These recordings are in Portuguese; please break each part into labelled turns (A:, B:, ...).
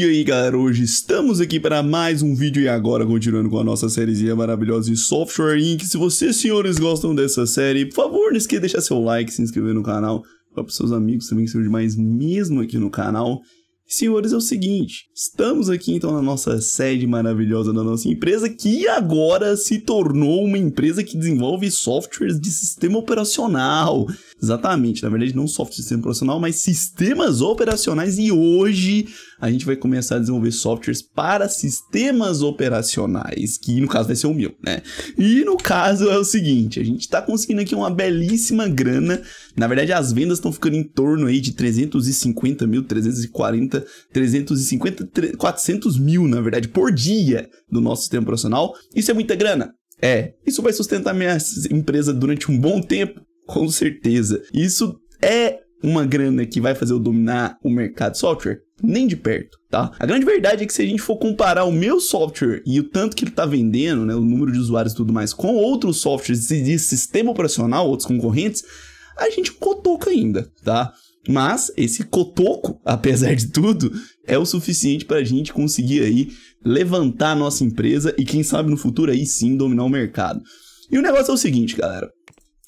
A: E aí galera, hoje estamos aqui para mais um vídeo e agora continuando com a nossa sériezinha maravilhosa de Software Inc. Se vocês senhores gostam dessa série, por favor não esqueça de deixar seu like, se inscrever no canal, para os seus amigos também que são demais mesmo aqui no canal. Senhores, é o seguinte, estamos aqui então na nossa sede maravilhosa da nossa empresa, que agora se tornou uma empresa que desenvolve softwares de sistema operacional. Exatamente, na verdade não software de sistema profissional, mas sistemas operacionais e hoje a gente vai começar a desenvolver softwares para sistemas operacionais, que no caso vai ser o meu, né? E no caso é o seguinte, a gente está conseguindo aqui uma belíssima grana, na verdade as vendas estão ficando em torno aí de 350 mil, 340, 350, 400 mil, na verdade, por dia do nosso sistema profissional, isso é muita grana? É, isso vai sustentar minha empresa durante um bom tempo? Com certeza. Isso é uma grana que vai fazer eu dominar o mercado de software? Nem de perto, tá? A grande verdade é que se a gente for comparar o meu software e o tanto que ele tá vendendo, né, o número de usuários e tudo mais, com outros softwares de sistema operacional, outros concorrentes, a gente cotoca ainda, tá? Mas esse cotoco, apesar de tudo, é o suficiente para a gente conseguir aí levantar a nossa empresa e quem sabe no futuro aí sim dominar o mercado. E o negócio é o seguinte, galera.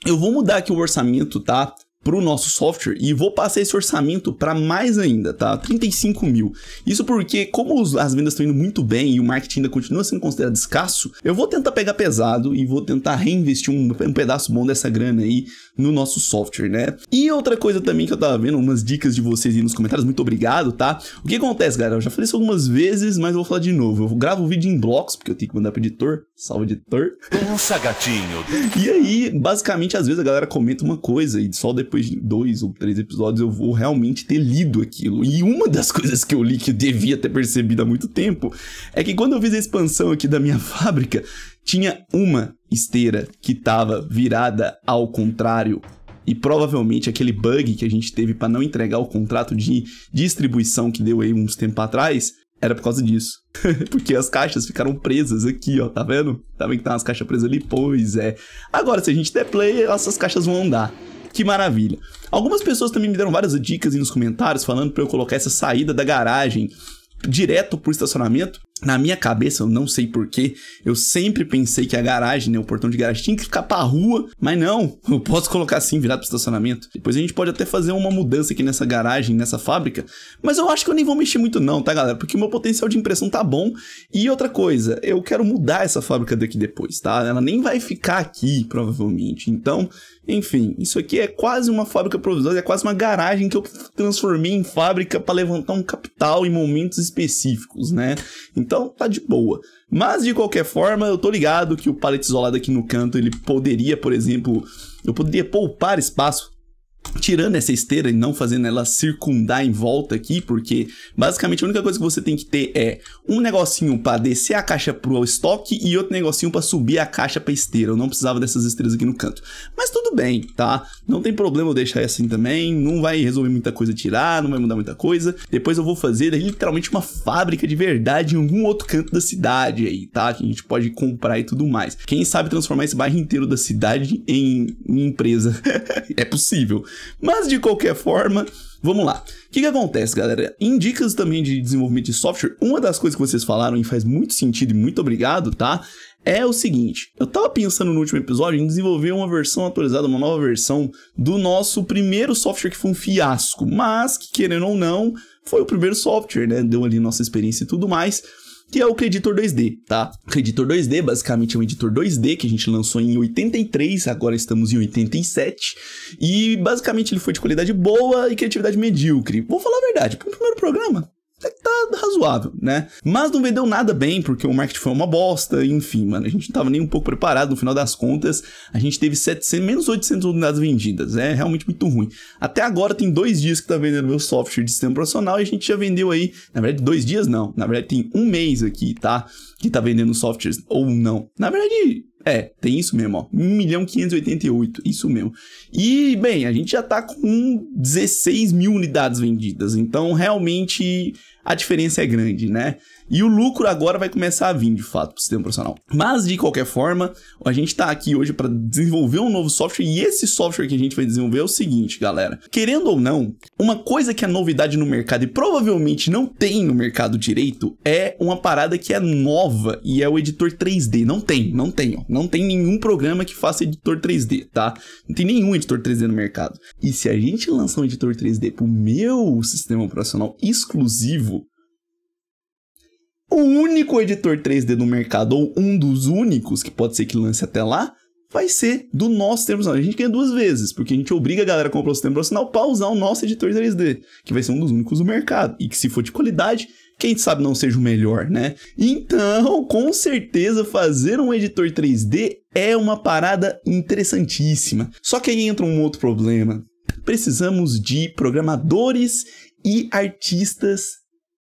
A: Eu vou mudar aqui o orçamento, tá? para o nosso software e vou passar esse orçamento para mais ainda, tá? 35 mil. Isso porque, como as vendas estão indo muito bem e o marketing ainda continua sendo considerado escasso, eu vou tentar pegar pesado e vou tentar reinvestir um, um pedaço bom dessa grana aí no nosso software, né? E outra coisa também que eu tava vendo, umas dicas de vocês aí nos comentários, muito obrigado, tá? O que acontece, galera? Eu já falei isso algumas vezes, mas eu vou falar de novo. Eu gravo o vídeo em blocos, porque eu tenho que mandar pro editor. Salve, editor. Pensa, gatinho. E aí, basicamente, às vezes a galera comenta uma coisa e só depois de dois ou três episódios eu vou realmente ter lido aquilo. E uma das coisas que eu li que eu devia ter percebido há muito tempo é que quando eu fiz a expansão aqui da minha fábrica, tinha uma esteira que estava virada ao contrário e provavelmente aquele bug que a gente teve para não entregar o contrato de distribuição que deu aí uns tempo atrás era por causa disso. Porque as caixas ficaram presas aqui, ó, tá vendo? Tá vendo que tá umas caixas presas ali? Pois é. Agora, se a gente der play, essas caixas vão andar. Que maravilha. Algumas pessoas também me deram várias dicas aí nos comentários falando para eu colocar essa saída da garagem direto pro estacionamento. Na minha cabeça, eu não sei porquê, eu sempre pensei que a garagem, né, o portão de garagem tinha que ficar pra rua, mas não, eu posso colocar assim, virado pro estacionamento. Depois a gente pode até fazer uma mudança aqui nessa garagem, nessa fábrica, mas eu acho que eu nem vou mexer muito não, tá galera? Porque o meu potencial de impressão tá bom. E outra coisa, eu quero mudar essa fábrica daqui depois, tá? Ela nem vai ficar aqui, provavelmente. Então, enfim, isso aqui é quase uma fábrica provisória, é quase uma garagem que eu transformei em fábrica para levantar um capital em momentos específicos, né? Então tá de boa. Mas de qualquer forma, eu tô ligado que o pallet isolado aqui no canto, ele poderia, por exemplo, eu poderia poupar espaço tirando essa esteira e não fazendo ela circundar em volta aqui, porque basicamente a única coisa que você tem que ter é um negocinho para descer a caixa pro estoque e outro negocinho para subir a caixa para esteira. Eu não precisava dessas esteiras aqui no canto. Mas tudo bem, tá? Não tem problema eu deixar assim também, não vai resolver muita coisa tirar, não vai mudar muita coisa. Depois eu vou fazer literalmente uma fábrica de verdade em algum outro canto da cidade aí, tá? Que a gente pode comprar e tudo mais. Quem sabe transformar esse bairro inteiro da cidade em, em empresa? é possível. Mas de qualquer forma, vamos lá. O que, que acontece, galera? Em dicas também de desenvolvimento de software, uma das coisas que vocês falaram e faz muito sentido e muito obrigado, tá? é o seguinte: eu tava pensando no último episódio em desenvolver uma versão atualizada, uma nova versão do nosso primeiro software que foi um fiasco, mas que querendo ou não, foi o primeiro software, né? Deu ali nossa experiência e tudo mais que é o Creditor é 2D, tá? Creditor 2D basicamente é um editor 2D que a gente lançou em 83, agora estamos em 87, e basicamente ele foi de qualidade boa e criatividade medíocre. Vou falar a verdade, pro primeiro programa, tá razoável, né? Mas não vendeu nada bem, porque o marketing foi uma bosta, enfim, mano, a gente não tava nem um pouco preparado, no final das contas, a gente teve 700, menos 800 unidades vendidas, é realmente muito ruim. Até agora tem dois dias que tá vendendo meu software de sistema profissional e a gente já vendeu aí, na verdade dois dias não, na verdade tem um mês aqui, tá? Que tá vendendo softwares ou não. Na verdade, é, tem isso mesmo, ó. 1 milhão 588, isso mesmo. E, bem, a gente já tá com 16 mil unidades vendidas, então realmente a diferença é grande, né? E o lucro agora vai começar a vir, de fato, para o sistema profissional. Mas, de qualquer forma, a gente está aqui hoje para desenvolver um novo software. E esse software que a gente vai desenvolver é o seguinte, galera. Querendo ou não, uma coisa que é novidade no mercado e provavelmente não tem no mercado direito é uma parada que é nova e é o editor 3D. Não tem, não tem, ó. Não tem nenhum programa que faça editor 3D, tá? Não tem nenhum editor 3D no mercado. E se a gente lançar um editor 3D pro meu sistema operacional exclusivo, o único editor 3D do mercado, ou um dos únicos, que pode ser que lance até lá, vai ser do nosso tempo profissional. A gente ganha duas vezes, porque a gente obriga a galera a comprar o sistema profissional para usar o nosso editor 3D, que vai ser um dos únicos do mercado. E que se for de qualidade, quem sabe não seja o melhor, né? Então, com certeza, fazer um editor 3D é uma parada interessantíssima. Só que aí entra um outro problema. Precisamos de programadores e artistas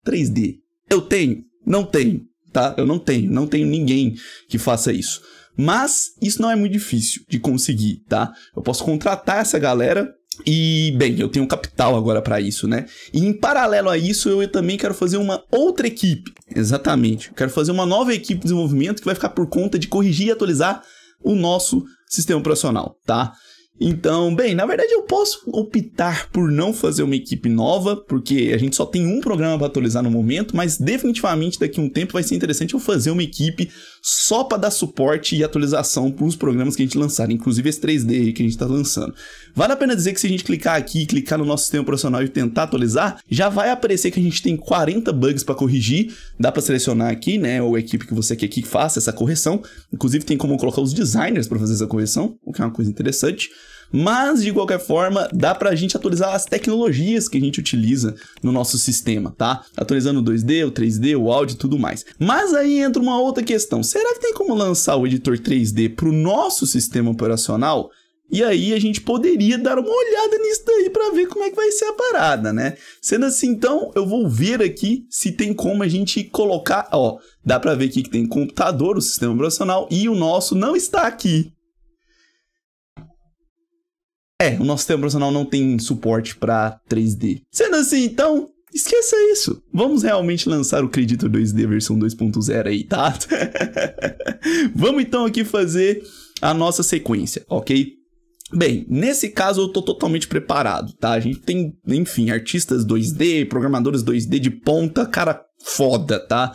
A: 3D. Eu tenho? Não tenho, tá? Eu não tenho, não tenho ninguém que faça isso. Mas isso não é muito difícil de conseguir, tá? Eu posso contratar essa galera e, bem, eu tenho capital agora para isso, né? E em paralelo a isso, eu também quero fazer uma outra equipe. Exatamente. Eu quero fazer uma nova equipe de desenvolvimento que vai ficar por conta de corrigir e atualizar o nosso sistema operacional, tá? Então, bem, na verdade eu posso optar por não fazer uma equipe nova, porque a gente só tem um programa para atualizar no momento, mas definitivamente daqui a um tempo vai ser interessante eu fazer uma equipe só para dar suporte e atualização para os programas que a gente lançar, inclusive esse 3D que a gente está lançando. Vale a pena dizer que se a gente clicar aqui, clicar no nosso sistema operacional e tentar atualizar, já vai aparecer que a gente tem 40 bugs para corrigir, dá para selecionar aqui, né, ou a equipe que você quer que faça essa correção, inclusive tem como colocar os designers para fazer essa correção, o que é uma coisa interessante. Mas, de qualquer forma, dá pra gente atualizar as tecnologias que a gente utiliza no nosso sistema, tá? Atualizando o 2D, o 3D, o áudio e tudo mais. Mas aí entra uma outra questão. Será que tem como lançar o editor 3D pro nosso sistema operacional? E aí a gente poderia dar uma olhada nisso daí para ver como é que vai ser a parada, né? Sendo assim, então, eu vou ver aqui se tem como a gente colocar, ó, dá para ver aqui que tem computador, o sistema operacional e o nosso não está aqui. É, o nosso sistema operacional não tem suporte para 3D. Sendo assim, então, Esqueça isso. Vamos realmente lançar o Credito 2D versão 2.0 aí, tá? Vamos então aqui fazer a nossa sequência, ok? Bem, nesse caso eu tô totalmente preparado, tá? A gente tem, enfim, artistas 2D, programadores 2D de ponta, cara foda, tá?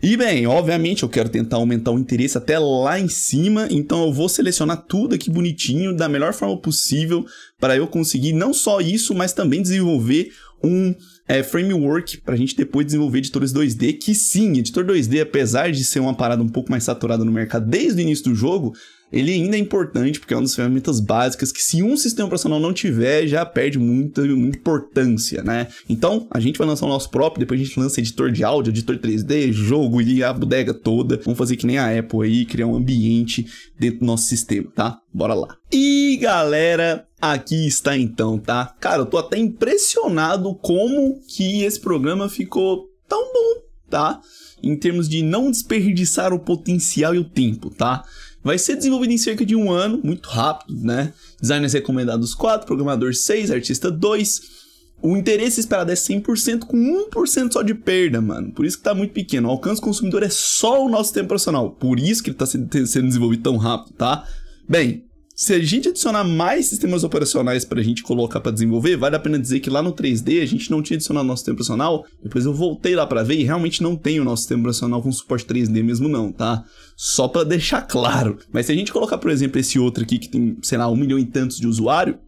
A: E bem, obviamente eu quero tentar aumentar o interesse até lá em cima, então eu vou selecionar tudo aqui bonitinho, da melhor forma possível, para eu conseguir não só isso, mas também desenvolver um é, framework para a gente depois desenvolver editores 2D, que sim, editor 2D, apesar de ser uma parada um pouco mais saturada no mercado desde o início do jogo, ele ainda é importante porque é uma das ferramentas básicas que se um sistema operacional não tiver, já perde muita, importância, né? Então, a gente vai lançar o nosso próprio, depois a gente lança editor de áudio, editor 3D, jogo e a bodega toda. Vamos fazer que nem a Apple aí, criar um ambiente dentro do nosso sistema, tá? Bora lá. E galera, Aqui está então, tá? Cara, eu tô até impressionado como que esse programa ficou tão bom, tá? Em termos de não desperdiçar o potencial e o tempo, tá? Vai ser desenvolvido em cerca de um ano, muito rápido, né? Designers recomendados 4, programador 6, artista 2. O interesse esperado é 100% com 1% só de perda, mano. Por isso que tá muito pequeno. O alcance consumidor é só o nosso tempo profissional. Por isso que ele tá sendo desenvolvido tão rápido, tá? Bem, se a gente adicionar mais sistemas operacionais para a gente colocar para desenvolver, vale a pena dizer que lá no 3D a gente não tinha adicionado nosso sistema operacional. Depois eu voltei lá para ver e realmente não tem o nosso sistema operacional com suporte 3D mesmo não, tá? só para deixar claro. Mas se a gente colocar, por exemplo, esse outro aqui que tem, sei lá, um milhão e tantos de usuário,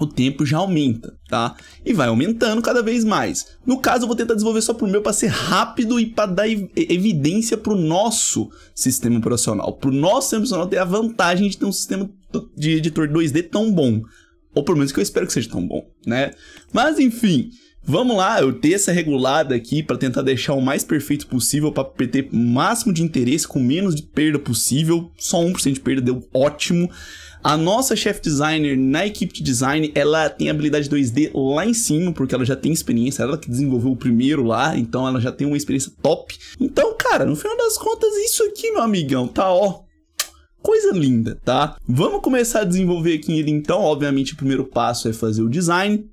A: o tempo já aumenta, tá? E vai aumentando cada vez mais. No caso, eu vou tentar desenvolver só pro meu para ser rápido e para dar evidência pro nosso sistema operacional. Pro nosso sistema operacional ter a vantagem de ter um sistema de editor 2D tão bom. Ou pelo menos que eu espero que seja tão bom, né? Mas enfim, Vamos lá, eu dei essa regulada aqui para tentar deixar o mais perfeito possível para ter o máximo de interesse com menos de perda possível. Só 1% de perda deu ótimo. A nossa chef designer na equipe de design, ela tem habilidade 2D lá em cima, porque ela já tem experiência, ela que desenvolveu o primeiro lá, então ela já tem uma experiência top. Então, cara, no final das contas, isso aqui, meu amigão, tá ó, coisa linda, tá? Vamos começar a desenvolver aqui ele então, obviamente o primeiro passo é fazer o design.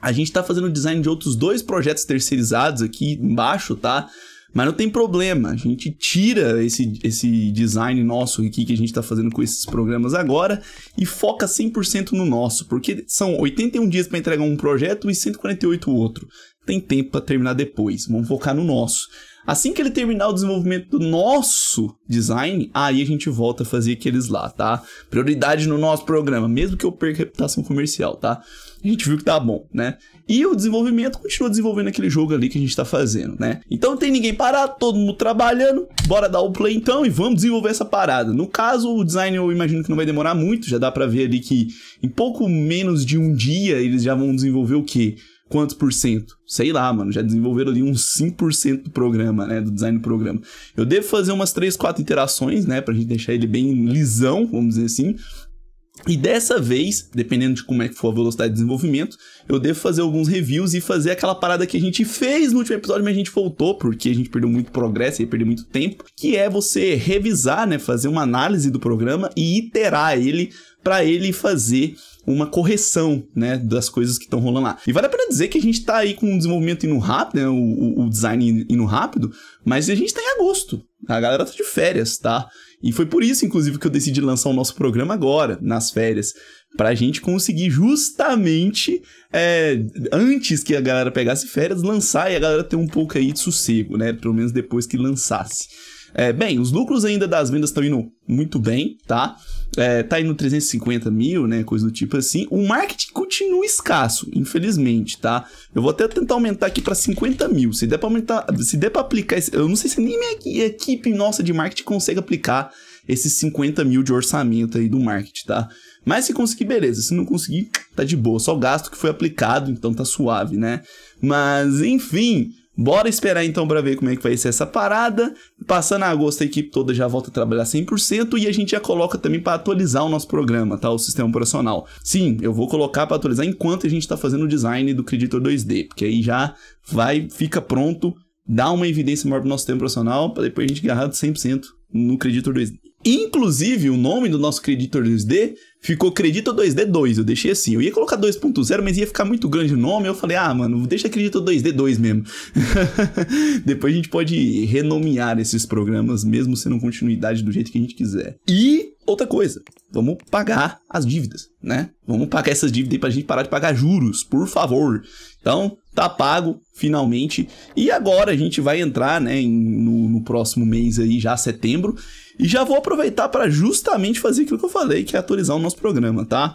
A: A gente está fazendo o design de outros dois projetos terceirizados aqui embaixo, tá? Mas não tem problema, a gente tira esse, esse design nosso aqui que a gente está fazendo com esses programas agora e foca 100% no nosso, porque são 81 dias para entregar um projeto e 148 outro. Tem tempo para terminar depois, vamos focar no nosso. Assim que ele terminar o desenvolvimento do nosso design, aí a gente volta a fazer aqueles lá, tá? Prioridade no nosso programa, mesmo que eu perca reputação comercial, tá? A gente viu que tá bom, né? E o desenvolvimento continua desenvolvendo aquele jogo ali que a gente tá fazendo, né? Então não tem ninguém parado, todo mundo trabalhando, bora dar o play então e vamos desenvolver essa parada. No caso, o design eu imagino que não vai demorar muito, já dá pra ver ali que em pouco menos de um dia eles já vão desenvolver o quê? quantos por cento? Sei lá, mano. Já desenvolveram ali uns 5% do programa, né? Do design do programa. Eu devo fazer umas 3, 4 iterações, né? Pra gente deixar ele bem lisão, vamos dizer assim. E dessa vez, dependendo de como é que for a velocidade de desenvolvimento, eu devo fazer alguns reviews e fazer aquela parada que a gente fez no último episódio, mas a gente voltou porque a gente perdeu muito progresso e perdeu muito tempo, que é você revisar, né, fazer uma análise do programa e iterar ele para ele fazer uma correção, né, das coisas que estão rolando lá. E vale a pena dizer que a gente tá aí com um desenvolvimento indo rápido, né, o, o design indo rápido, mas a gente tá em agosto. A galera tá de férias, tá? E foi por isso, inclusive, que eu decidi lançar o nosso programa agora, nas férias, pra gente conseguir justamente, é, antes que a galera pegasse férias, lançar e a galera ter um pouco aí de sossego, né, pelo menos depois que lançasse. É, bem, os lucros ainda das vendas estão indo muito bem, tá? é, tá indo 350 mil, né? Coisa do tipo assim. O marketing continua escasso, infelizmente, tá? Eu vou até tentar aumentar aqui para 50 mil. Se der para aumentar, se der para aplicar, esse, eu não sei se nem minha equipe nossa de marketing consegue aplicar esses 50 mil de orçamento aí do marketing, tá? Mas se conseguir, beleza. Se não conseguir, tá de boa. Só o gasto que foi aplicado, então tá suave, né? Mas enfim, Bora esperar então para ver como é que vai ser essa parada. Passando agosto, a equipe toda já volta a trabalhar 100% e a gente já coloca também para atualizar o nosso programa, tá? O sistema operacional. Sim, eu vou colocar para atualizar enquanto a gente está fazendo o design do Creditor 2D, porque aí já vai, fica pronto, dá uma evidência maior pro nosso sistema operacional para depois a gente agarrar 100% no Creditor 2D. Inclusive, o nome do nosso Creditor 2D ficou Credito 2D2. Eu deixei assim. Eu ia colocar 2.0, mas ia ficar muito grande o nome. Eu falei, ah, mano, deixa Credito 2D2 mesmo. Depois a gente pode renomear esses programas, mesmo sendo continuidade do jeito que a gente quiser. E outra coisa, vamos pagar as dívidas, né? Vamos pagar essas dívidas aí pra gente parar de pagar juros, por favor. Então, tá pago, finalmente. E agora a gente vai entrar, né, no, no próximo mês aí, já setembro. E já vou aproveitar para justamente fazer aquilo que eu falei, que é atualizar o nosso programa, tá?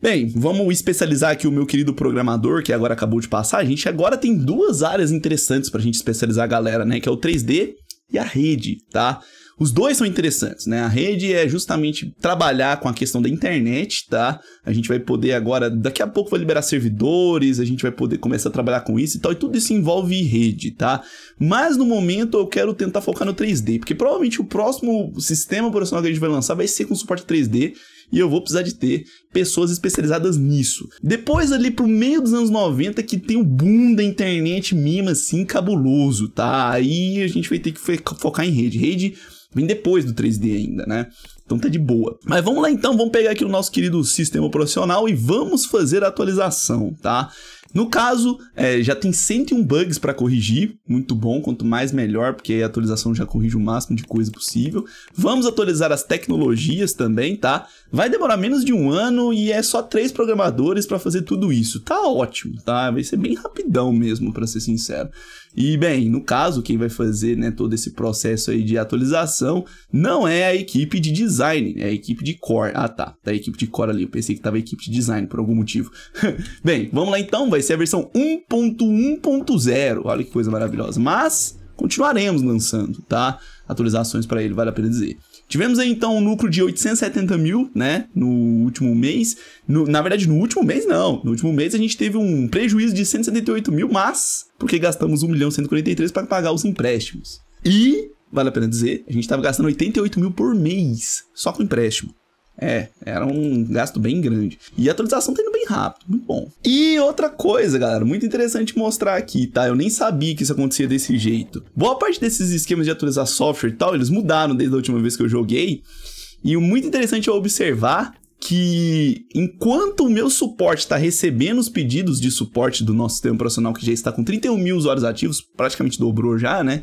A: Bem, vamos especializar aqui o meu querido programador, que agora acabou de passar. A gente agora tem duas áreas interessantes para a gente especializar a galera, né? Que é o 3D e a rede, tá? Os dois são interessantes, né? A rede é justamente trabalhar com a questão da internet, tá? A gente vai poder agora, daqui a pouco vai liberar servidores, a gente vai poder começar a trabalhar com isso e tal, e tudo isso envolve rede, tá? Mas no momento eu quero tentar focar no 3D, porque provavelmente o próximo sistema operacional que a gente vai lançar vai ser com suporte 3D e eu vou precisar de ter pessoas especializadas nisso. Depois ali pro meio dos anos 90 que tem o boom da internet mima assim cabuloso, tá? Aí a gente vai ter que focar em rede. Rede Vem depois do 3D ainda, né? Então tá de boa. Mas vamos lá então, vamos pegar aqui o nosso querido sistema operacional e vamos fazer a atualização, tá? No caso, é, já tem 101 bugs para corrigir, muito bom, quanto mais melhor, porque aí a atualização já corrige o máximo de coisa possível. Vamos atualizar as tecnologias também, tá? Vai demorar menos de um ano e é só três programadores para fazer tudo isso. Tá ótimo, tá? Vai ser bem rapidão mesmo, para ser sincero. E bem, no caso, quem vai fazer né, todo esse processo aí de atualização não é a equipe de design, é a equipe de core. Ah, tá. Tá a equipe de core ali. Eu pensei que tava a equipe de design por algum motivo. bem, vamos lá então. Vai vai ser a versão 1.1.0. Olha que coisa maravilhosa. Mas continuaremos lançando, tá? Atualizações para ele, vale a pena dizer. Tivemos aí, então um lucro de 870 mil, né, no último mês. No, na verdade, no último mês não. No último mês a gente teve um prejuízo de 178 mil, mas porque gastamos 1 milhão 143 para pagar os empréstimos. E, vale a pena dizer, a gente estava gastando 88 mil por mês só com empréstimo. É, era um gasto bem grande. E a atualização tá indo bem rápido, muito bom. E outra coisa, galera, muito interessante mostrar aqui, tá? Eu nem sabia que isso acontecia desse jeito. Boa parte desses esquemas de atualizar software e tal, eles mudaram desde a última vez que eu joguei. E o muito interessante é observar que enquanto o meu suporte está recebendo os pedidos de suporte do nosso sistema operacional, que já está com 31 mil usuários ativos, praticamente dobrou já, né?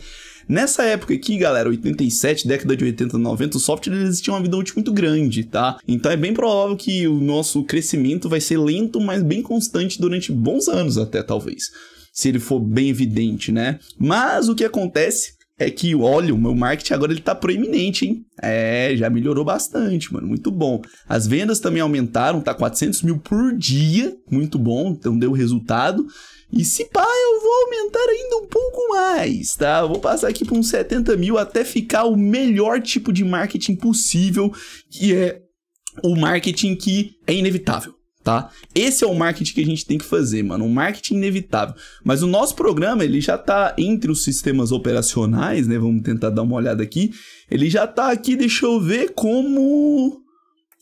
A: Nessa época aqui, galera, 87, década de 80, 90, o software eles tinham uma vida útil muito grande, tá? Então é bem provável que o nosso crescimento vai ser lento, mas bem constante durante bons anos até, talvez. Se ele for bem evidente, né? Mas o que acontece é que, olha, o meu marketing agora ele tá proeminente, hein? É, já melhorou bastante, mano. Muito bom. As vendas também aumentaram, tá 400 mil por dia. Muito bom, então deu resultado. E se pá, eu vou aumentar ainda um pouco mais, tá? Vou passar aqui para uns 70 mil até ficar o melhor tipo de marketing possível, que é o marketing que é inevitável. Tá? Esse é o marketing que a gente tem que fazer, mano, um marketing inevitável. Mas o nosso programa, ele já tá entre os sistemas operacionais, né? Vamos tentar dar uma olhada aqui. Ele já tá aqui, deixa eu ver como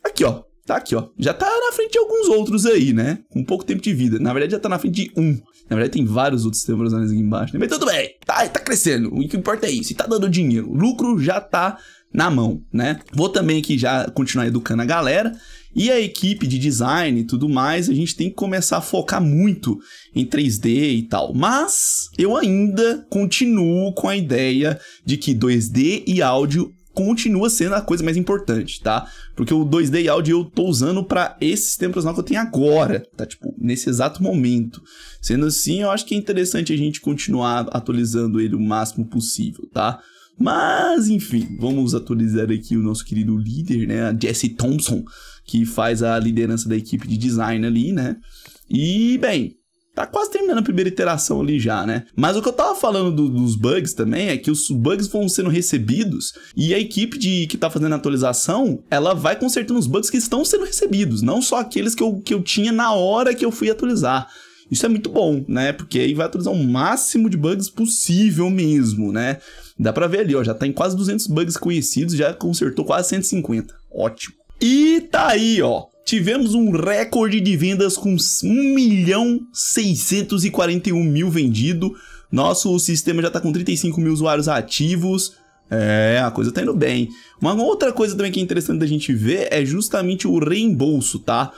A: aqui, ó. Tá aqui, ó. Já tá na frente de alguns outros aí, né? Com pouco tempo de vida. Na verdade, já tá na frente de um. Na verdade, tem vários outros sistemas aqui embaixo. Né? Mas tudo bem, tá, tá crescendo. O que importa é isso. E tá dando dinheiro. O lucro já tá na mão, né? Vou também aqui já continuar educando a galera. E a equipe de design e tudo mais, a gente tem que começar a focar muito em 3D e tal. Mas eu ainda continuo com a ideia de que 2D e áudio continua sendo a coisa mais importante, tá? Porque o 2D Audio eu tô usando para esse sistema profissional que eu tenho agora, tá? Tipo, nesse exato momento. Sendo assim, eu acho que é interessante a gente continuar atualizando ele o máximo possível, tá? Mas, enfim, vamos atualizar aqui o nosso querido líder, né? A Thompson, que faz a liderança da equipe de design ali, né? E, bem, tá quase terminando a primeira iteração ali já, né? Mas o que eu tava falando do, dos bugs também é que os bugs vão sendo recebidos e a equipe de que tá fazendo a atualização, ela vai consertando os bugs que estão sendo recebidos, não só aqueles que eu, que eu tinha na hora que eu fui atualizar. Isso é muito bom, né? Porque aí vai atualizar o máximo de bugs possível mesmo, né? Dá pra ver ali, ó, já tá em quase 200 bugs conhecidos, já consertou quase 150. Ótimo. E tá aí, ó, tivemos um recorde de vendas com 1 milhão 641 mil vendido. Nosso sistema já está com 35 mil usuários ativos. É, a coisa tá indo bem. Uma outra coisa também que é interessante da gente ver é justamente o reembolso, tá?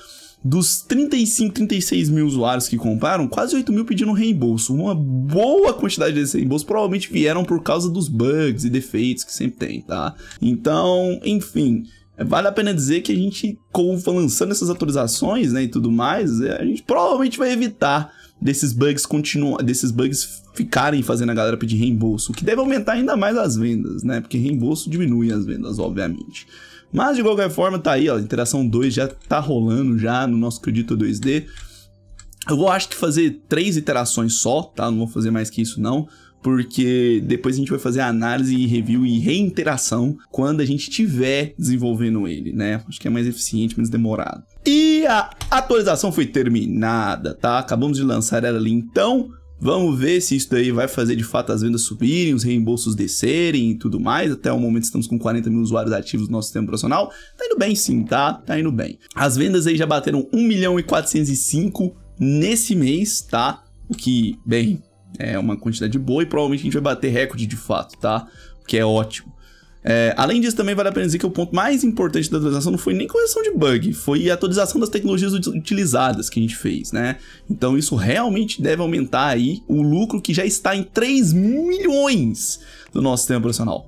A: Dos 35, 36 mil usuários que compraram, quase 8 mil pediram reembolso. Uma boa quantidade desse reembolso provavelmente vieram por causa dos bugs e defeitos que sempre tem, tá? Então, enfim, Vale a pena dizer que a gente, com, lançando essas atualizações né, e tudo mais, é, a gente provavelmente vai evitar desses bugs continuar, desses bugs ficarem fazendo a galera pedir reembolso, o que deve aumentar ainda mais as vendas, né? Porque reembolso diminui as vendas, obviamente. Mas de qualquer forma, tá aí, ó, interação 2 já tá rolando já no nosso crédito 2D. Eu vou acho que fazer três iterações só, tá? Não vou fazer mais que isso não porque depois a gente vai fazer análise e review e reinteração quando a gente tiver desenvolvendo ele, né? Acho que é mais eficiente, menos demorado. E a atualização foi terminada, tá? Acabamos de lançar ela ali, então Vamos ver se isso daí vai fazer de fato as vendas subirem, os reembolsos descerem e tudo mais. Até o momento estamos com 40 mil usuários ativos no nosso sistema profissional. Tá indo bem sim, tá? Tá indo bem. As vendas aí já bateram 1 milhão e 405 nesse mês, tá? O que, bem, é uma quantidade boa e provavelmente a gente vai bater recorde de fato, tá? O que é ótimo. É, além disso, também vale a pena dizer que o ponto mais importante da atualização não foi nem correção de bug, foi a atualização das tecnologias utilizadas que a gente fez, né? Então isso realmente deve aumentar aí o lucro que já está em 3 milhões do nosso sistema profissional.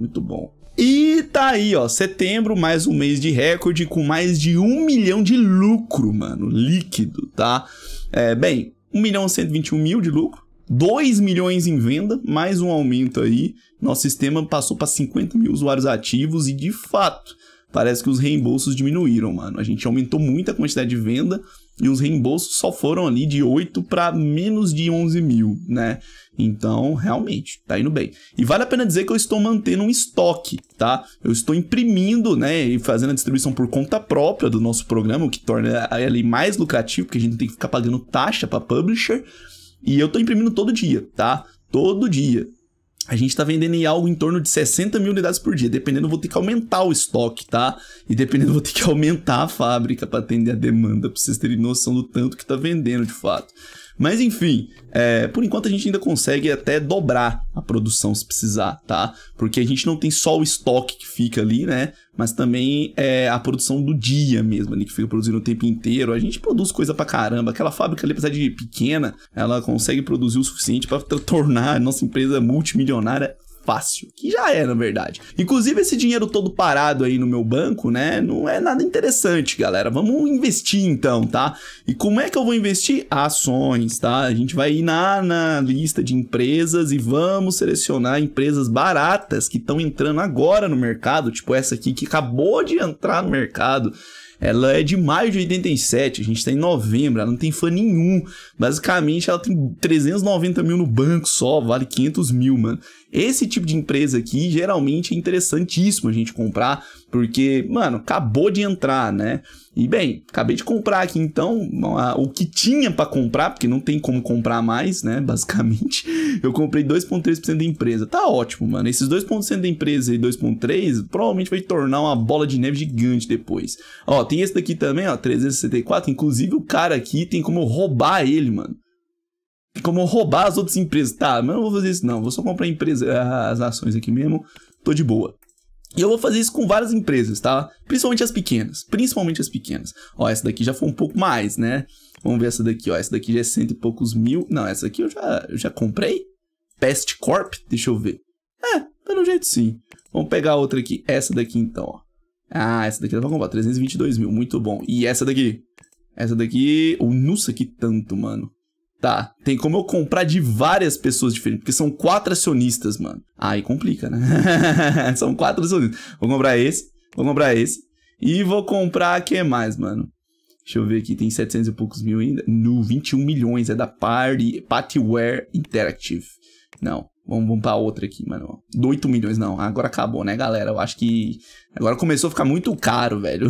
A: Muito bom. E tá aí, ó, setembro, mais um mês de recorde com mais de um milhão de lucro, mano, líquido, tá? É, bem, 1 milhão e 121 mil de lucro, 2 milhões em venda, mais um aumento aí. Nosso sistema passou para 50 mil usuários ativos e de fato parece que os reembolsos diminuíram, mano. A gente aumentou muito a quantidade de venda e os reembolsos só foram ali de 8 para menos de 11 mil, né? Então, realmente, tá indo bem. E vale a pena dizer que eu estou mantendo um estoque, tá? Eu estou imprimindo, né, e fazendo a distribuição por conta própria do nosso programa, o que torna ele mais lucrativo, porque a gente não tem que ficar pagando taxa para publisher. E eu tô imprimindo todo dia, tá? Todo dia. A gente tá vendendo em algo em torno de 60 mil unidades por dia. Dependendo, vou ter que aumentar o estoque, tá? E dependendo, vou ter que aumentar a fábrica para atender a demanda, pra vocês terem noção do tanto que tá vendendo de fato. Mas enfim, é, por enquanto a gente ainda consegue até dobrar a produção se precisar, tá? Porque a gente não tem só o estoque que fica ali, né? mas também é, a produção do dia mesmo, ali, que fica produzindo o tempo inteiro. A gente produz coisa pra caramba. Aquela fábrica ali, apesar de pequena, ela consegue produzir o suficiente para tornar a nossa empresa multimilionária fácil, que já é, na verdade. Inclusive, esse dinheiro todo parado aí no meu banco, né, não é nada interessante, galera. Vamos investir então, tá? E como é que eu vou investir? Ações, tá? A gente vai ir na, na lista de empresas e vamos selecionar empresas baratas que estão entrando agora no mercado, tipo essa aqui que acabou de entrar no mercado ela é de maio de 87, a gente tá em novembro, ela não tem fã nenhum. Basicamente, ela tem 390 mil no banco só, vale 500 mil, mano. Esse tipo de empresa aqui geralmente é interessantíssimo a gente comprar, porque, mano, acabou de entrar, né? E bem, acabei de comprar aqui então o que tinha para comprar, porque não tem como comprar mais, né? Basicamente, eu comprei 2,3% da empresa. Tá ótimo, mano. Esses 2,3% da empresa e 2,3% provavelmente vai tornar uma bola de neve gigante depois. Ó, tem esse daqui também, ó, 364. Inclusive, o cara aqui tem como roubar ele, mano tem como roubar as outras empresas. Tá, mas eu não vou fazer isso não, vou só comprar empresa, eh, as ações aqui mesmo, tô de boa. E eu vou fazer isso com várias empresas, tá? Principalmente as pequenas. Principalmente as pequenas. Ó, essa daqui já foi um pouco mais, né? Vamos ver essa daqui, ó. Essa daqui já é cento e poucos mil. Não, essa aqui eu já, eu já comprei. Pest Corp, deixa eu ver. É, pelo tá jeito sim. Vamos pegar outra aqui. Essa daqui então, ó. Ah, essa daqui dá pra comprar. 322 mil, muito bom. E essa daqui? Essa daqui... Oh, nossa, que tanto, mano. Tá, tem como eu comprar de várias pessoas diferentes, porque são quatro acionistas, mano. Aí complica, né? são quatro acionistas. Vou comprar esse, vou comprar esse. E vou comprar, que mais, mano? Deixa eu ver aqui, tem 700 e poucos mil ainda. No 21 milhões, é da Partyware Patware Interactive. Não, Vamos, vamos pra outra aqui, mano. 8 milhões, não. Agora acabou, né, galera? Eu acho que. Agora começou a ficar muito caro, velho.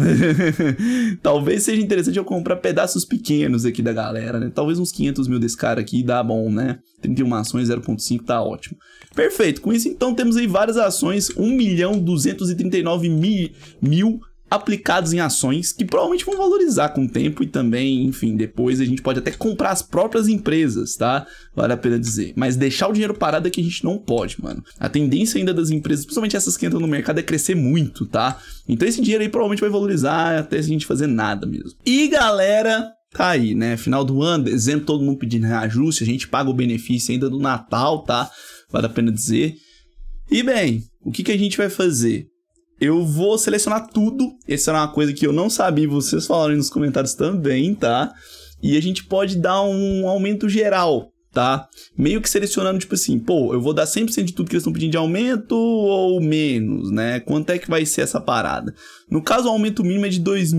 A: Talvez seja interessante eu comprar pedaços pequenos aqui da galera, né? Talvez uns 500 mil desse cara aqui dá bom, né? 31 ações, 0,5 tá ótimo. Perfeito. Com isso, então, temos aí várias ações. 1 milhão 239 mil. mil aplicados em ações que provavelmente vão valorizar com o tempo e também, enfim, depois a gente pode até comprar as próprias empresas, tá? Vale a pena dizer. Mas deixar o dinheiro parado é que a gente não pode, mano. A tendência ainda das empresas, principalmente essas que entram no mercado, é crescer muito, tá? Então esse dinheiro aí provavelmente vai valorizar até a gente fazer nada mesmo. E galera, tá aí, né? Final do ano, dezembro, todo mundo pedindo reajuste, a gente paga o benefício ainda do Natal, tá? Vale a pena dizer. E bem, o que, que a gente vai fazer? Eu vou selecionar tudo. Essa era uma coisa que eu não sabia, vocês falaram nos comentários também, tá? E a gente pode dar um aumento geral, tá? Meio que selecionando, tipo assim, pô, eu vou dar 100% de tudo que eles estão pedindo de aumento ou menos, né? Quanto é que vai ser essa parada? No caso, o aumento mínimo é de 2,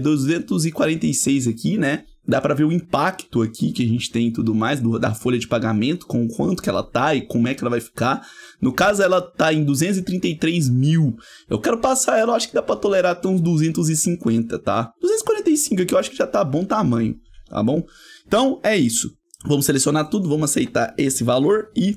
A: 246 é, aqui, né? dá para ver o impacto aqui que a gente tem e tudo mais do, da folha de pagamento, com quanto que ela tá e como é que ela vai ficar. No caso, ela tá em 233 mil. Eu quero passar ela, acho que dá pra tolerar até uns 250, tá? 245 aqui eu acho que já tá bom tamanho, tá bom? Então, é isso. Vamos selecionar tudo, vamos aceitar esse valor e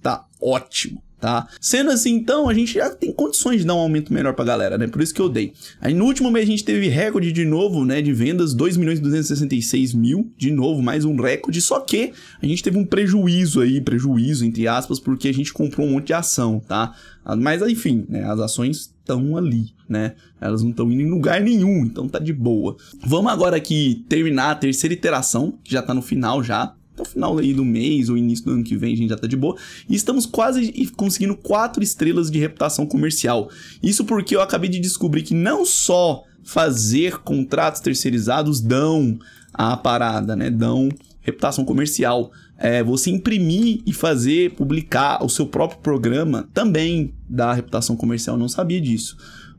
A: tá ótimo tá? Sendo assim, então, a gente já tem condições de dar um aumento melhor pra galera, né? Por isso que eu dei. Aí no último mês a gente teve recorde de novo, né, de vendas, 2 milhões e 266 mil, de novo, mais um recorde, só que a gente teve um prejuízo aí, prejuízo entre aspas, porque a gente comprou um monte de ação, tá? Ah, mas enfim, né, as ações estão ali, né? Elas não estão indo em lugar nenhum, então tá de boa. Vamos agora aqui terminar a terceira iteração, que já tá no final já, até o final aí do mês ou início do ano que vem a gente já tá de boa. E estamos quase conseguindo quatro estrelas de reputação comercial. Isso porque eu acabei de descobrir que não só fazer contratos terceirizados dão a parada, né? Dão reputação comercial. É, você imprimir e fazer, publicar o seu próprio programa também dá reputação comercial, não sabia disso.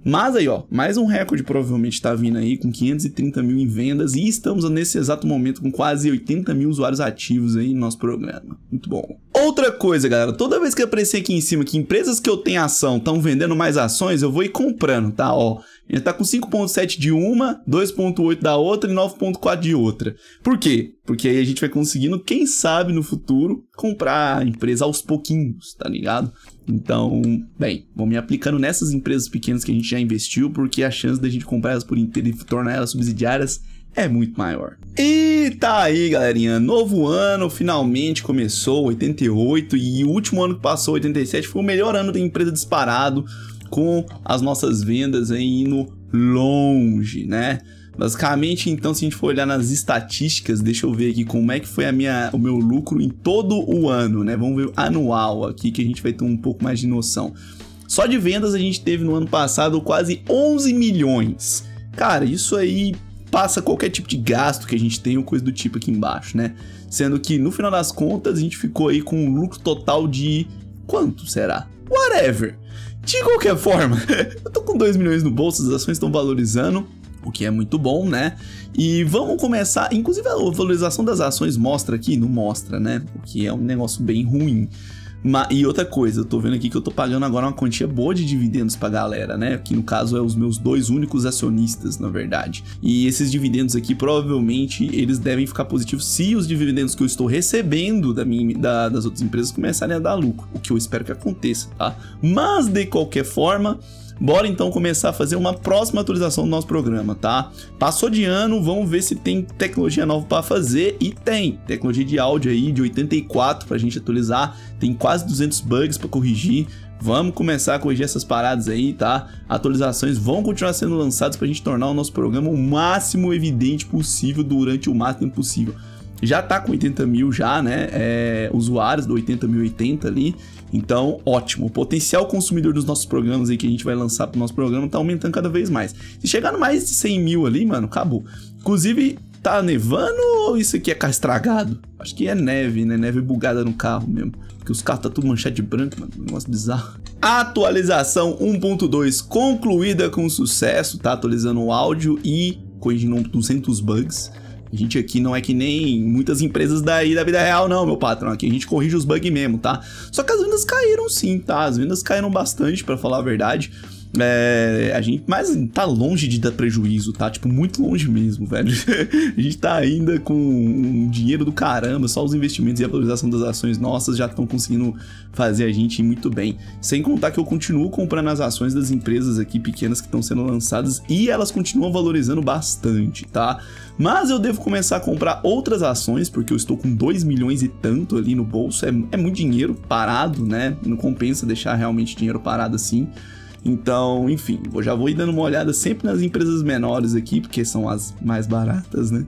A: Mas aí, ó, mais um recorde provavelmente tá vindo aí com 530 mil em vendas e estamos nesse exato momento com quase 80 mil usuários ativos aí no nosso programa. Muito bom. Outra coisa, galera, toda vez que aparecer aqui em cima que empresas que eu tenho ação estão vendendo mais ações, eu vou ir comprando, tá? Ó, ele está com 5.7 de uma, 2.8 da outra e 9.4 de outra. Por quê? Porque aí a gente vai conseguindo, quem sabe no futuro, comprar a empresa aos pouquinhos, tá ligado? Então, bem, vou me aplicando nessas empresas pequenas que a gente já investiu, porque a chance da gente comprar elas por inteiro e tornar elas subsidiárias é muito maior. E tá aí, galerinha. Novo ano finalmente começou, 88, e o último ano que passou, 87, foi o melhor ano da empresa disparado com as nossas vendas aí indo longe, né? Basicamente, então, se a gente for olhar nas estatísticas, deixa eu ver aqui como é que foi a minha, o meu lucro em todo o ano, né? Vamos ver o anual aqui que a gente vai ter um pouco mais de noção. Só de vendas a gente teve no ano passado quase 11 milhões. Cara, isso aí passa qualquer tipo de gasto que a gente tem ou coisa do tipo aqui embaixo, né? Sendo que no final das contas a gente ficou aí com um lucro total de quanto será? Whatever. De qualquer forma, eu tô com 2 milhões no bolso, as ações estão valorizando, o que é muito bom, né? E vamos começar, inclusive a valorização das ações mostra aqui, não mostra, né? O que é um negócio bem ruim e outra coisa, eu tô vendo aqui que eu tô pagando agora uma quantia boa de dividendos pra galera, né? Que no caso é os meus dois únicos acionistas, na verdade. E esses dividendos aqui, provavelmente, eles devem ficar positivos se os dividendos que eu estou recebendo da minha, da, das outras empresas começarem a dar lucro. O que eu espero que aconteça, tá? Mas, de qualquer forma, bora então começar a fazer uma próxima atualização do nosso programa, tá? Passou de ano, vamos ver se tem tecnologia nova para fazer e tem. Tecnologia de áudio aí de 84 para a gente atualizar, tem quase 200 bugs para corrigir. Vamos começar a corrigir essas paradas aí, tá? Atualizações vão continuar sendo lançadas para a gente tornar o nosso programa o máximo evidente possível durante o máximo possível já tá com 80 mil já, né? É, usuários do 80 mil 80 ali. Então, ótimo. O potencial consumidor dos nossos programas aí que a gente vai lançar pro nosso programa tá aumentando cada vez mais. Se chegar no mais de 100 mil ali, mano, acabou. Inclusive, tá nevando ou isso aqui é carro estragado? Acho que é neve, né? Neve bugada no carro mesmo. Porque os carros tá tudo manchado de branco, mano. Nossa, negócio bizarro. Atualização 1.2 concluída com sucesso, tá? Atualizando o áudio e corrigindo 200 bugs. A gente aqui não é que nem muitas empresas daí da vida real, não, meu patrão. Aqui a gente corrige os bugs mesmo, tá? Só que as vendas caíram sim, tá? As vendas caíram bastante, para falar a verdade. É, a gente, mas tá longe de dar prejuízo, tá? Tipo, muito longe mesmo, velho. a gente tá ainda com um dinheiro do caramba, só os investimentos e a valorização das ações nossas já estão conseguindo fazer a gente ir muito bem. Sem contar que eu continuo comprando as ações das empresas aqui pequenas que estão sendo lançadas e elas continuam valorizando bastante, tá? Mas eu devo começar a comprar outras ações, porque eu estou com 2 milhões e tanto ali no bolso. É, é muito dinheiro parado, né? Não compensa deixar realmente dinheiro parado assim. Então, enfim, eu já vou ir dando uma olhada sempre nas empresas menores aqui, porque são as mais baratas, né?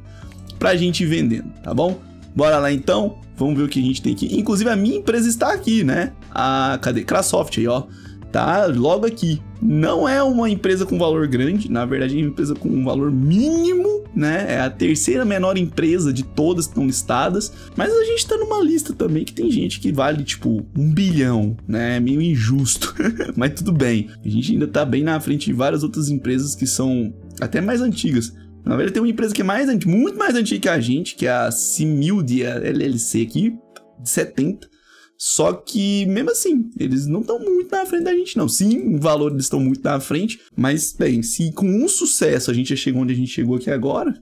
A: Pra gente ir vendendo, tá bom? Bora lá então, vamos ver o que a gente tem aqui. Inclusive a minha empresa está aqui, né? A, cadê? Crasoft aí, ó tá? Logo aqui. Não é uma empresa com valor grande, na verdade é uma empresa com um valor mínimo, né? É a terceira menor empresa de todas que estão listadas, mas a gente tá numa lista também que tem gente que vale tipo um bilhão, né? É meio injusto, mas tudo bem. A gente ainda tá bem na frente de várias outras empresas que são até mais antigas. Na verdade tem uma empresa que é mais muito mais antiga que a gente, que é a Simildia LLC aqui, de 70 só que, mesmo assim, eles não estão muito na frente da gente, não. Sim, em valor eles estão muito na frente, mas, bem, se com um sucesso a gente já chegou onde a gente chegou aqui agora,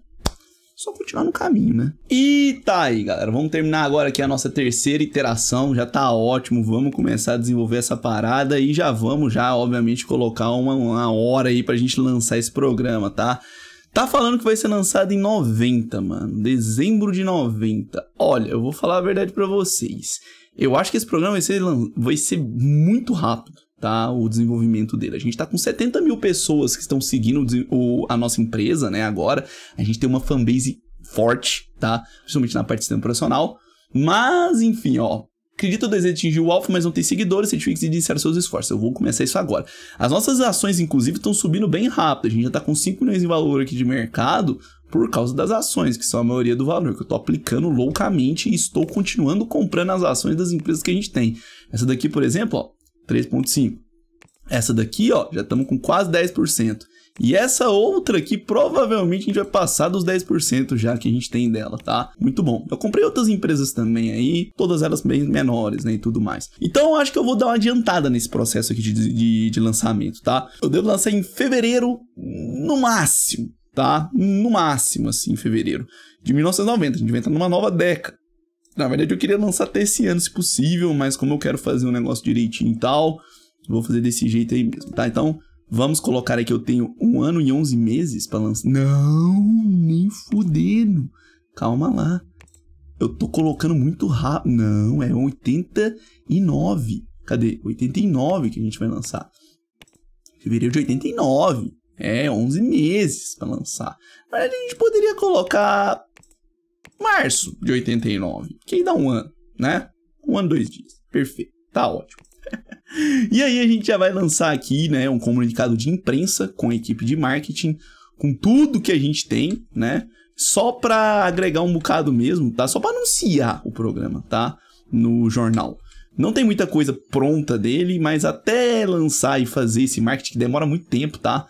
A: só continuar no caminho, né? E tá aí, galera. Vamos terminar agora aqui a nossa terceira iteração. Já tá ótimo. Vamos começar a desenvolver essa parada e já vamos, já, obviamente, colocar uma, uma hora aí pra gente lançar esse programa, tá? Tá falando que vai ser lançado em 90, mano. Dezembro de 90. Olha, eu vou falar a verdade para vocês. Eu acho que esse programa vai ser, vai ser muito rápido, tá? O desenvolvimento dele. A gente tá com 70 mil pessoas que estão seguindo o, a nossa empresa, né? Agora, a gente tem uma fanbase forte, tá? Principalmente na parte do sistema operacional. Mas, enfim, ó. Acredito desejo atingir o alfa, mas não tem seguidores, certifique-se de iniciar seus esforços. Eu vou começar isso agora. As nossas ações, inclusive, estão subindo bem rápido. A gente já está com 5 milhões em valor aqui de mercado, por causa das ações, que são a maioria do valor, que eu estou aplicando loucamente e estou continuando comprando as ações das empresas que a gente tem. Essa daqui, por exemplo, 3,5. Essa daqui, ó, já estamos com quase 10%. E essa outra aqui, provavelmente a gente vai passar dos 10% já que a gente tem dela, tá? Muito bom. Eu comprei outras empresas também aí, todas elas bem menores, né, e tudo mais. Então eu acho que eu vou dar uma adiantada nesse processo aqui de, de, de lançamento, tá? Eu devo lançar em fevereiro, no máximo tá? No máximo, assim, em fevereiro de 1990. A gente vai entrar numa nova década. Na verdade, eu queria lançar até esse ano, se possível, mas como eu quero fazer um negócio direitinho e tal, vou fazer desse jeito aí mesmo, tá? Então, vamos colocar aqui, eu tenho um ano e 11 meses pra lançar. Não, nem fudendo. Calma lá. Eu tô colocando muito rápido. Não, é 89. Cadê? 89 que a gente vai lançar. Fevereiro de 89. É, 11 meses para lançar. Mas a gente poderia colocar março de 89, que aí dá um ano, né? Um ano, dois dias. Perfeito, tá ótimo. e aí a gente já vai lançar aqui, né, um comunicado de imprensa com a equipe de marketing, com tudo que a gente tem, né? Só para agregar um bocado mesmo, tá? Só para anunciar o programa, tá? No jornal. Não tem muita coisa pronta dele, mas até lançar e fazer esse marketing demora muito tempo, tá?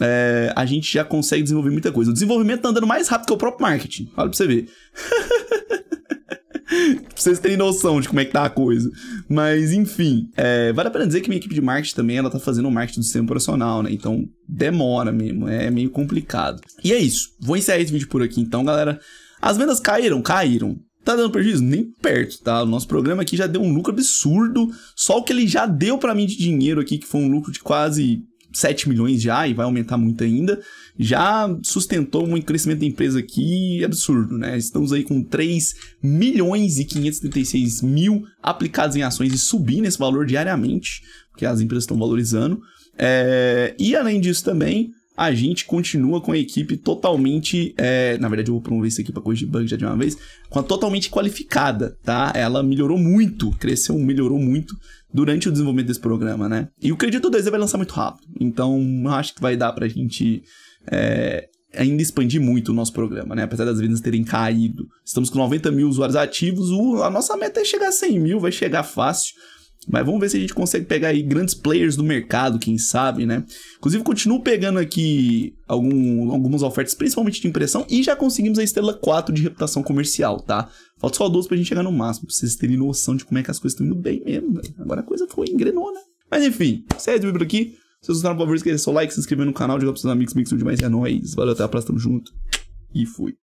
A: é, a gente já consegue desenvolver muita coisa. O desenvolvimento tá andando mais rápido que o próprio marketing. Olha pra você ver. pra vocês terem noção de como é que tá a coisa. Mas, enfim, é, vale a pena dizer que minha equipe de marketing também, ela tá fazendo o marketing do sistema operacional, né? Então, demora mesmo, é meio complicado. E é isso. Vou encerrar esse vídeo por aqui, então, galera. As vendas caíram, caíram. Tá dando prejuízo? Nem perto, tá? O nosso programa aqui já deu um lucro absurdo. Só o que ele já deu para mim de dinheiro aqui, que foi um lucro de quase 7 milhões já e vai aumentar muito ainda, já sustentou um crescimento da empresa aqui absurdo, né? Estamos aí com 3 milhões e 536 mil aplicados em ações e subindo esse valor diariamente, porque as empresas estão valorizando. É, e além disso também, a gente continua com a equipe totalmente. É, na verdade, eu vou promover isso aqui para corrigir bug já de uma vez. Com a totalmente qualificada, tá? Ela melhorou muito, cresceu, melhorou muito durante o desenvolvimento desse programa, né? E o Credito 2 vai lançar muito rápido. Então, acho que vai dar pra gente. É, ainda expandir muito o nosso programa, né? Apesar das vendas terem caído. Estamos com 90 mil usuários ativos, o, a nossa meta é chegar a 100 mil, vai chegar fácil. Mas vamos ver se a gente consegue pegar aí grandes players do mercado, quem sabe, né? Inclusive, continuo pegando aqui algum, algumas ofertas, principalmente de impressão, e já conseguimos a estrela 4 de reputação comercial, tá? Falta só 12 pra gente chegar no máximo, pra vocês terem noção de como é que as coisas estão indo bem mesmo, Agora a coisa foi, engrenou, né? Mas enfim, sério do por aqui. Se vocês gostaram, por favor, esqueça seu like, se inscrever no canal, diga pros seus amigos, mix de mais é nóis. Valeu, até a próxima, tamo junto. E fui.